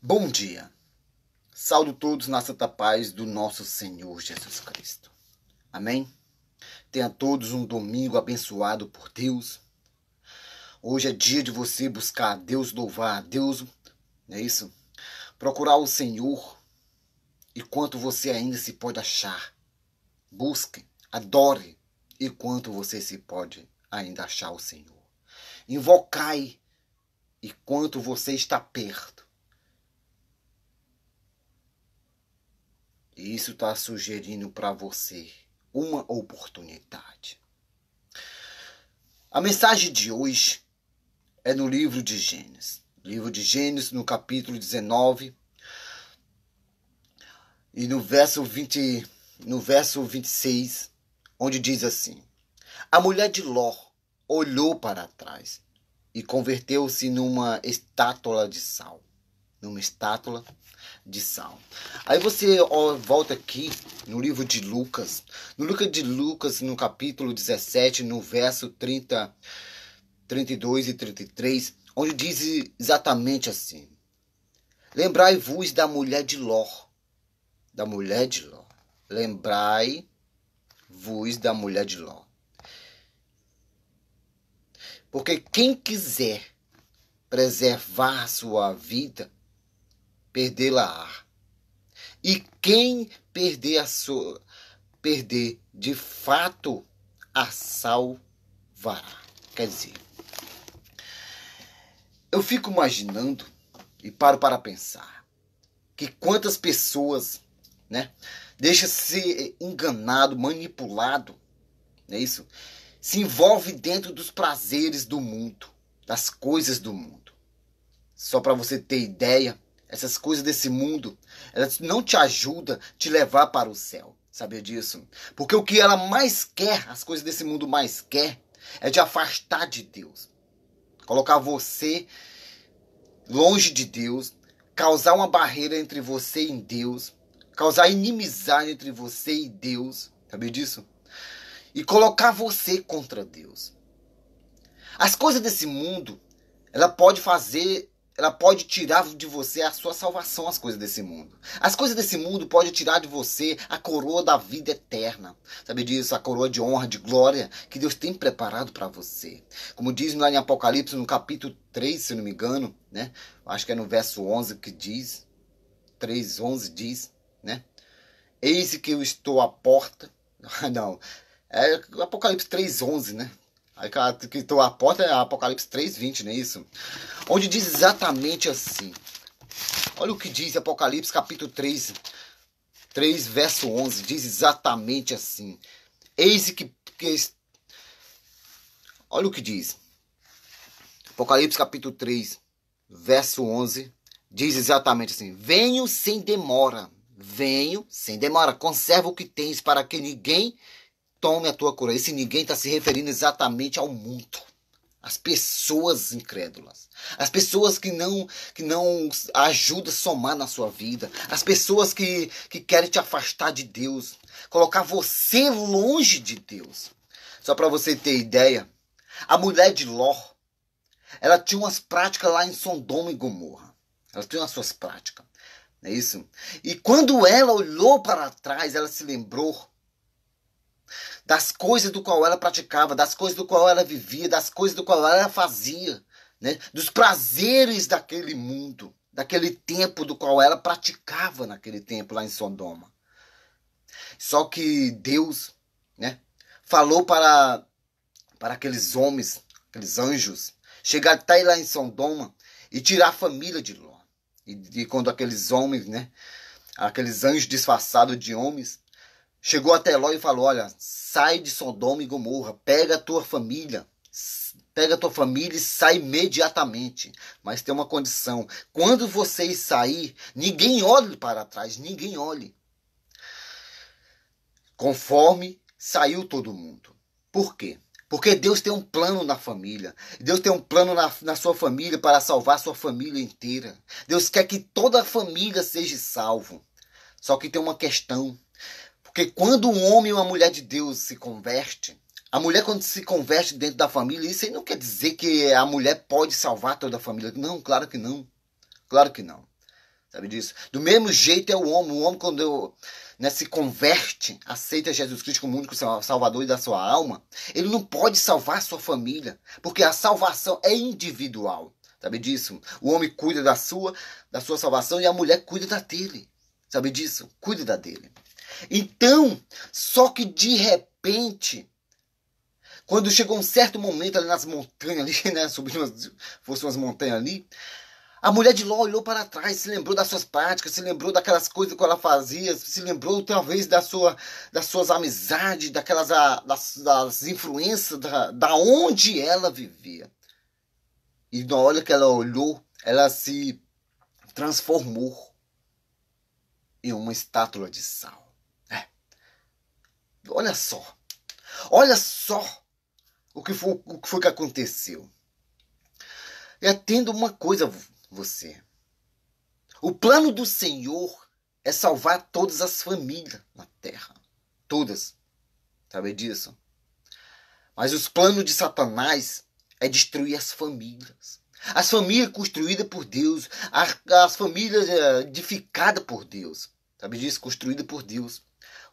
Bom dia. Saúdo todos na santa paz do nosso Senhor Jesus Cristo. Amém. Tenha todos um domingo abençoado por Deus. Hoje é dia de você buscar a Deus, louvar a Deus, não é isso? Procurar o Senhor e quanto você ainda se pode achar. Busque, adore e quanto você se pode ainda achar o Senhor. Invocai e quanto você está perto E isso está sugerindo para você uma oportunidade. A mensagem de hoje é no livro de Gênesis. Livro de Gênesis, no capítulo 19, e no verso 20, no verso 26, onde diz assim: A mulher de Ló olhou para trás e converteu-se numa estátua de sal numa estátua de sal. Aí você ó, volta aqui no livro de Lucas. No livro de Lucas, no capítulo 17, no verso 30, 32 e 33, onde diz exatamente assim: Lembrai-vos da mulher de Ló. Da mulher de Ló. Lembrai-vos da mulher de Ló. Porque quem quiser preservar sua vida, perdê-la-á. E quem perder a sua, perder de fato a salvará. Quer dizer, eu fico imaginando e paro para pensar que quantas pessoas, né, deixa ser enganado, manipulado, não é isso? Se envolve dentro dos prazeres do mundo, das coisas do mundo. Só para você ter ideia, essas coisas desse mundo, elas não te ajudam a te levar para o céu. Sabia disso? Porque o que ela mais quer, as coisas desse mundo mais quer, é te afastar de Deus. Colocar você longe de Deus, causar uma barreira entre você e Deus, causar inimizade entre você e Deus. Sabia disso? E colocar você contra Deus. As coisas desse mundo, ela pode fazer ela pode tirar de você a sua salvação, as coisas desse mundo. As coisas desse mundo podem tirar de você a coroa da vida eterna. Sabe disso? A coroa de honra, de glória que Deus tem preparado para você. Como diz lá em Apocalipse, no capítulo 3, se não me engano, né? Acho que é no verso 11 que diz. 3, 11 diz, né? Eis que eu estou à porta. não, é Apocalipse 3, 11, né? que a porta é Apocalipse 3:20, não é isso? Onde diz exatamente assim. Olha o que diz Apocalipse capítulo 3, 3 verso 11, diz exatamente assim. Eis que, que Olha o que diz. Apocalipse capítulo 3, verso 11, diz exatamente assim: Venho sem demora, venho sem demora, conserva o que tens para que ninguém tome a tua cura. Esse ninguém está se referindo exatamente ao mundo. As pessoas incrédulas, as pessoas que não que não ajudam a somar na sua vida, as pessoas que, que querem te afastar de Deus, colocar você longe de Deus. Só para você ter ideia, a mulher de Ló, ela tinha umas práticas lá em Sodoma e Gomorra. Ela tinha as suas práticas, não é isso? E quando ela olhou para trás, ela se lembrou das coisas do qual ela praticava, das coisas do qual ela vivia, das coisas do qual ela fazia, né? dos prazeres daquele mundo, daquele tempo do qual ela praticava naquele tempo lá em Sodoma. Só que Deus né, falou para, para aqueles homens, aqueles anjos, chegar até lá em Sodoma e tirar a família de Ló. E, e quando aqueles homens, né, aqueles anjos disfarçados de homens, Chegou até Ló e falou: Olha, sai de Sodoma e Gomorra, pega a tua família, pega a tua família e sai imediatamente. Mas tem uma condição: quando vocês sair, ninguém olhe para trás, ninguém olhe. Conforme saiu todo mundo. Por quê? Porque Deus tem um plano na família. Deus tem um plano na, na sua família para salvar sua família inteira. Deus quer que toda a família seja salvo. Só que tem uma questão que quando um homem ou uma mulher de Deus se converte, a mulher quando se converte dentro da família, isso aí não quer dizer que a mulher pode salvar toda a família. Não, claro que não. Claro que não. Sabe disso? Do mesmo jeito é o homem. O homem quando eu, né, se converte, aceita Jesus Cristo como único salvador da sua alma, ele não pode salvar a sua família, porque a salvação é individual. Sabe disso? O homem cuida da sua, da sua salvação e a mulher cuida da dele. Sabe disso? Cuida da dele. Então, só que de repente, quando chegou um certo momento ali nas montanhas, ali, né, subindo umas, fosse umas montanhas ali, a mulher de Ló olhou para trás, se lembrou das suas práticas, se lembrou daquelas coisas que ela fazia, se lembrou talvez da sua, das suas amizades, daquelas ah, das, das influências, da, da onde ela vivia. E na hora que ela olhou, ela se transformou em uma estátua de sal. Olha só. Olha só o que foi, o que, foi que aconteceu. É tendo uma coisa você. O plano do Senhor é salvar todas as famílias na terra. Todas. Sabe disso? Mas os planos de Satanás é destruir as famílias. As famílias construídas por Deus, as, famílias eh, edificadas por Deus. Sabe disso? Construída por Deus.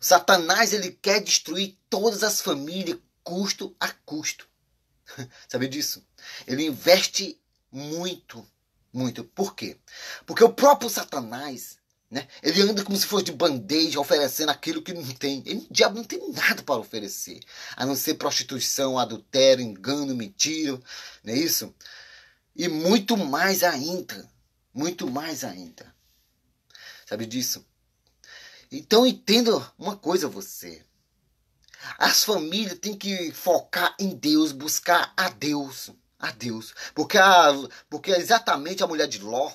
Satanás ele quer destruir todas as famílias custo a custo. Sabe disso? Ele investe muito, muito. Por quê? Porque o próprio Satanás, né? Ele anda como se fosse de bandeja, oferecendo aquilo que não tem. Ele, o diabo não tem nada para oferecer, a não ser prostituição, adultério, engano, mentira, não é isso? E muito mais ainda, muito mais ainda. Sabe disso? Então entenda uma coisa você. As famílias têm que focar em Deus, buscar a Deus, a Deus. Porque, a, porque exatamente a mulher de Ló,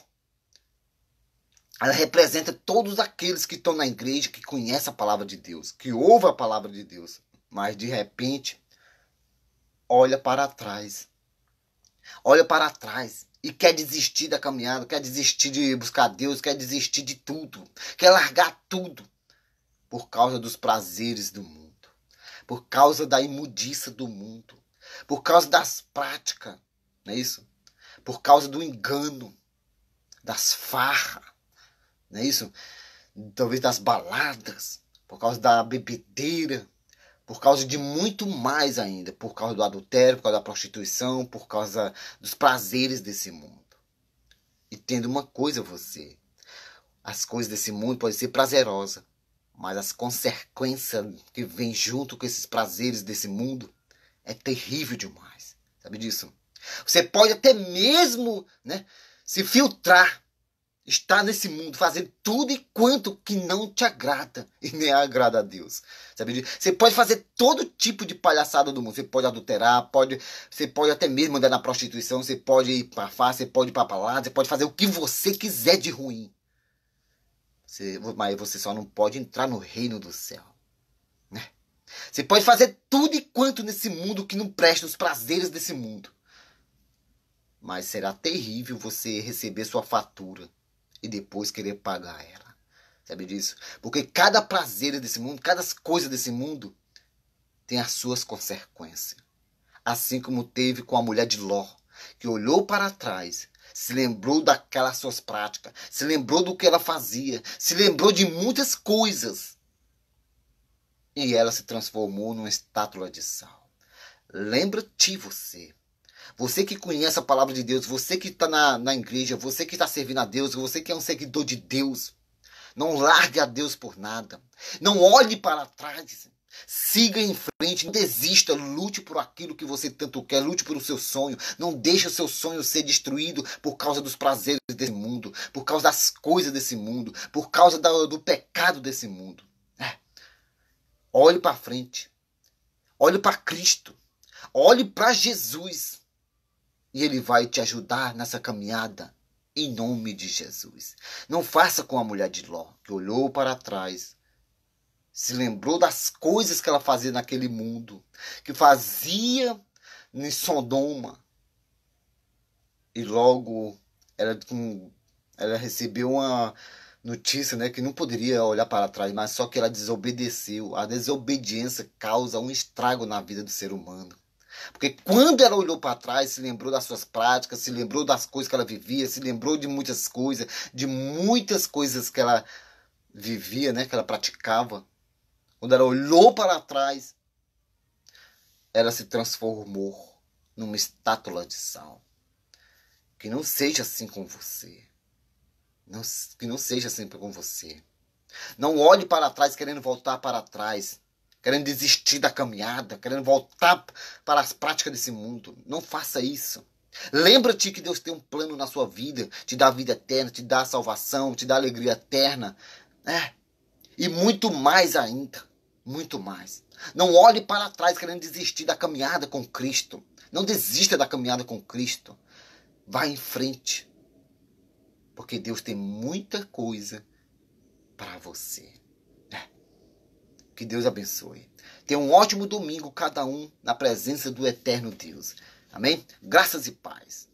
ela representa todos aqueles que estão na igreja, que conhecem a palavra de Deus, que ouve a palavra de Deus, mas de repente olha para trás. Olha para trás e quer desistir da caminhada, quer desistir de buscar Deus, quer desistir de tudo, quer largar tudo por causa dos prazeres do mundo, por causa da imundiça do mundo, por causa das práticas, não é isso? Por causa do engano, das farras, não é isso? Talvez das baladas, por causa da bebedeira, por causa de muito mais ainda, por causa do adultério, por causa da prostituição, por causa dos prazeres desse mundo. E tendo uma coisa você, as coisas desse mundo podem ser prazerosas, mas as consequências que vêm junto com esses prazeres desse mundo é terrível demais. Sabe disso? Você pode até mesmo né, se filtrar está nesse mundo fazendo tudo e quanto que não te agrada e nem agrada a Deus. Sabe? Você pode fazer todo tipo de palhaçada do mundo. Você pode adulterar, pode, você pode até mesmo andar na prostituição, você pode ir para farra, você pode ir para palada, você pode fazer o que você quiser de ruim. Você, mas você só não pode entrar no reino do céu. Né? Você pode fazer tudo e quanto nesse mundo que não presta os prazeres desse mundo. Mas será terrível você receber sua fatura e depois querer pagar ela. Sabe disso? Porque cada prazer desse mundo, cada coisa desse mundo tem as suas consequências. Assim como teve com a mulher de Ló, que olhou para trás, se lembrou daquelas suas práticas, se lembrou do que ela fazia, se lembrou de muitas coisas. E ela se transformou numa estátua de sal. Lembra-te você você que conhece a palavra de Deus, você que está na, na igreja, você que está servindo a Deus, você que é um seguidor de Deus, não largue a Deus por nada. Não olhe para trás. Siga em frente, não desista, lute por aquilo que você tanto quer, lute pelo seu sonho. Não deixe o seu sonho ser destruído por causa dos prazeres desse mundo, por causa das coisas desse mundo, por causa do, do pecado desse mundo. É. Olhe para frente, olhe para Cristo, olhe para Jesus. E Ele vai te ajudar nessa caminhada, em nome de Jesus. Não faça com a mulher de Ló, que olhou para trás, se lembrou das coisas que ela fazia naquele mundo, que fazia em Sodoma. E logo ela, ela recebeu uma notícia né, que não poderia olhar para trás, mas só que ela desobedeceu. A desobediência causa um estrago na vida do ser humano. Porque quando ela olhou para trás, se lembrou das suas práticas, se lembrou das coisas que ela vivia, se lembrou de muitas coisas, de muitas coisas que ela vivia, né, que ela praticava. Quando ela olhou para trás, ela se transformou numa estátua de sal. Que não seja assim com você. Não, que não seja assim com você. Não olhe para trás querendo voltar para trás querendo desistir da caminhada, querendo voltar para as práticas desse mundo. Não faça isso. Lembra-te que Deus tem um plano na sua vida, te dá vida eterna, te dá salvação, te dá alegria eterna, é. E muito mais ainda, muito mais. Não olhe para trás querendo desistir da caminhada com Cristo. Não desista da caminhada com Cristo. Vá em frente. Porque Deus tem muita coisa para você. Que Deus abençoe. Tenha um ótimo domingo, cada um, na presença do eterno Deus. Amém? Graças e paz.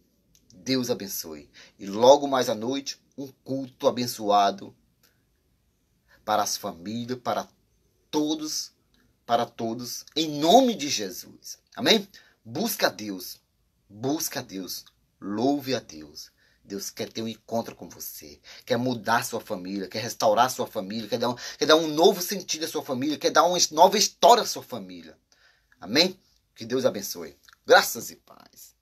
Deus abençoe. E logo mais à noite, um culto abençoado para as famílias, para todos, para todos, em nome de Jesus. Amém? Busca a Deus. Busca a Deus. Louve a Deus. Deus quer ter um encontro com você, quer mudar sua família, quer restaurar sua família, quer dar um, quer dar um novo sentido à sua família, quer dar uma nova história à sua família. Amém? Que Deus abençoe. Graças e paz.